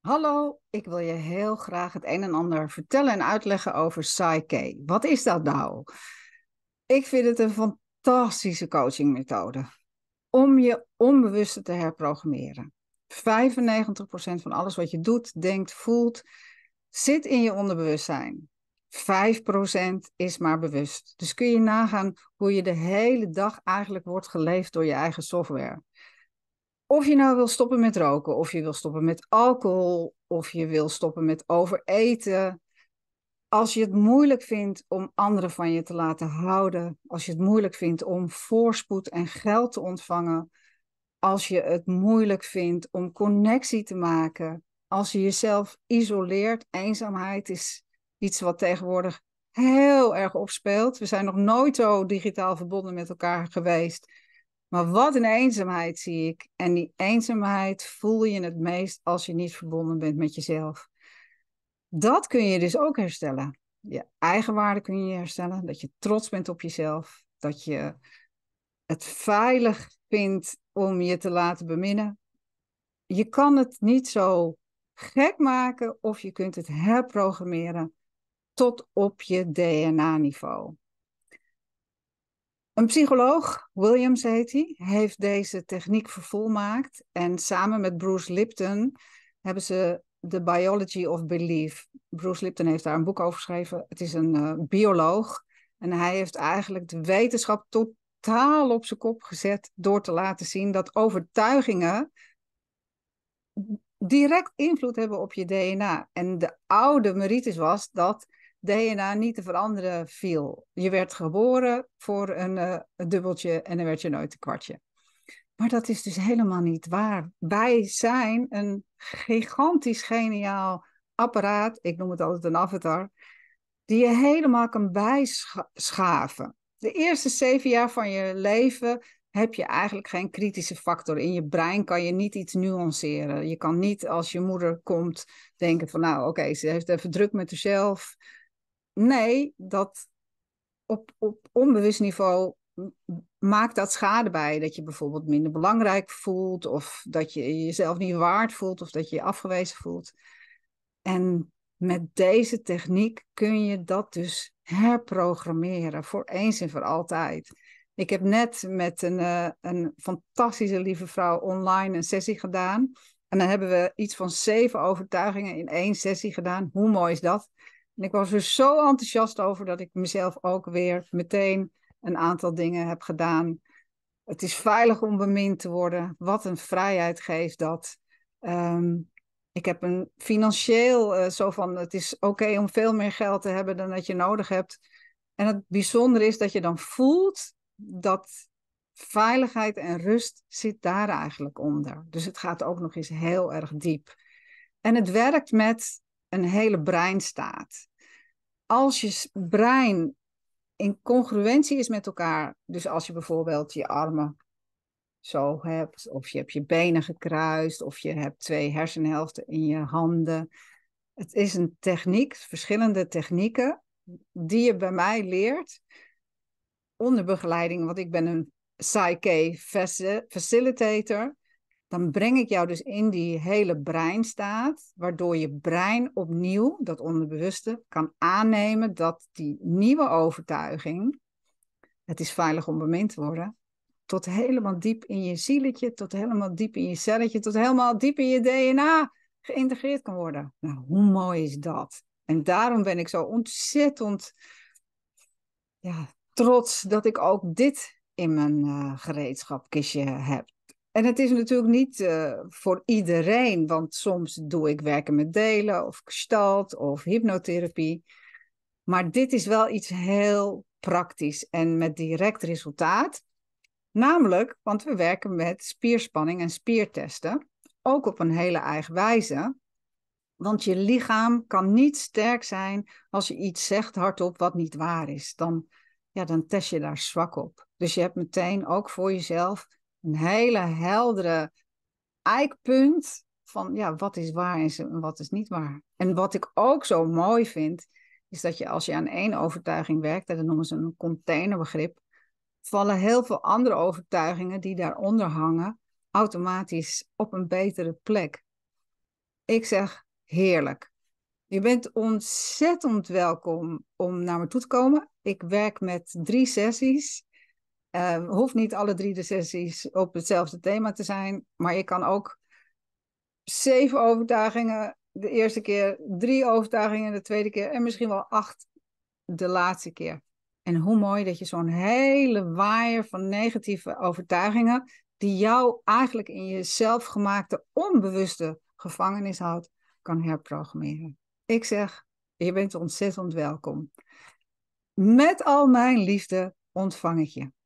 Hallo, ik wil je heel graag het een en ander vertellen en uitleggen over Psyche. Wat is dat nou? Ik vind het een fantastische coachingmethode om je onbewuste te herprogrammeren. 95% van alles wat je doet, denkt, voelt, zit in je onderbewustzijn. 5% is maar bewust. Dus kun je nagaan hoe je de hele dag eigenlijk wordt geleefd door je eigen software of je nou wil stoppen met roken, of je wil stoppen met alcohol, of je wil stoppen met overeten. Als je het moeilijk vindt om anderen van je te laten houden, als je het moeilijk vindt om voorspoed en geld te ontvangen, als je het moeilijk vindt om connectie te maken, als je jezelf isoleert, eenzaamheid is iets wat tegenwoordig heel erg opspeelt. We zijn nog nooit zo digitaal verbonden met elkaar geweest maar wat een eenzaamheid zie ik. En die eenzaamheid voel je het meest als je niet verbonden bent met jezelf. Dat kun je dus ook herstellen. Je eigenwaarde kun je herstellen. Dat je trots bent op jezelf. Dat je het veilig vindt om je te laten beminnen. Je kan het niet zo gek maken of je kunt het herprogrammeren tot op je DNA-niveau. Een psycholoog, Williams heet hij, heeft deze techniek vervolmaakt. En samen met Bruce Lipton hebben ze The Biology of Belief. Bruce Lipton heeft daar een boek over geschreven. Het is een eh, bioloog. En hij heeft eigenlijk de wetenschap totaal op zijn kop gezet door te laten zien dat overtuigingen direct invloed hebben op je DNA. En de oude meritus was dat DNA niet te veranderen viel. Je werd geboren voor eh, een, dubbeltje en dan werd je nooit een kwartje. Maar dat is dus helemaal niet waar. Wij zijn een gigantisch geniaal apparaat, ik noem het altijd een avatar, die je helemaal kan bijschaven. De eerste zeven jaar van je leven heb je eigenlijk geen kritische factor. In je brein kan je niet iets nuanceren. Je kan niet als je moeder komt denken van nou oké, ze heeft even druk met zichzelf. Nee, dat op, op onbewust niveau maakt dat schade bij. Dat je bijvoorbeeld minder belangrijk voelt, of dat je jezelf niet waard voelt, of dat je je afgewezen voelt. En met deze techniek kun je dat dus herprogrammeren voor eens en voor altijd. Ik heb net met een, eh, een fantastische lieve vrouw online een sessie gedaan. En dan hebben we iets van zeven overtuigingen in één sessie gedaan. Hoe mooi is dat? En ik was er zo enthousiast over dat ik mezelf ook weer meteen een aantal dingen heb gedaan. Het is veilig om bemind te worden. Wat een vrijheid geeft dat. Ehm, ik heb een financieel uh, zo van: het is oké om veel meer geld te hebben dan dat je nodig hebt. En het bijzondere is dat je dan voelt dat veiligheid en rust zit daar eigenlijk onder. Dus het gaat ook nog eens heel erg diep. En het werkt met een hele brein staat. Als je brein in congruentie is met elkaar, dus als je bijvoorbeeld je armen zo hebt, of je hebt je benen gekruist, of je hebt twee hersenhelften in je handen. Het is een techniek, verschillende technieken, die je bij mij leert onder begeleiding, want ik ben een Psyche facilitator dan breng ik jou dus in die hele breinstaat, waardoor je brein opnieuw, dat onderbewuste, kan aannemen dat die nieuwe overtuiging, het is veilig om bemind te worden, tot helemaal diep in je zieletje, tot helemaal diep in je celletje, tot helemaal diep in je DNA geïntegreerd kan worden. Nou, hoe mooi is dat? En daarom ben ik zo ontzettend ja, trots dat ik ook dit in mijn eh, gereedschapkistje heb. En het is natuurlijk niet eh, voor iedereen, want soms doe ik werken met delen of gestalt of hypnotherapie. Maar dit is wel iets heel praktisch en met direct resultaat. Namelijk, want we werken met spierspanning en spiertesten, ook op een hele eigen wijze. Want je lichaam kan niet sterk zijn als je iets zegt hardop wat niet waar is. Dan, ja, dan test je daar zwak op. Dus je hebt meteen ook voor jezelf een hele heldere eikpunt van ja, wat is waar en wat is niet waar. En wat ik ook zo mooi vind, is dat je als je aan één overtuiging werkt, dat noemen ze een containerbegrip, vallen heel veel andere overtuigingen die daaronder hangen automatisch op een betere plek. Ik zeg heerlijk. Je bent ontzettend welkom om naar me toe te komen. Ik werk met drie sessies Um, hoeft niet alle drie de sessies op hetzelfde thema te zijn, maar je kan ook zeven overtuigingen de eerste keer, drie overtuigingen de tweede keer en misschien wel acht de laatste keer. En hoe mooi dat je zo'n hele waaier van negatieve overtuigingen, die jou eigenlijk in je zelfgemaakte onbewuste gevangenis houdt, kan herprogrammeren. Ik zeg, je bent ontzettend welkom. Met al mijn liefde ontvang ik je.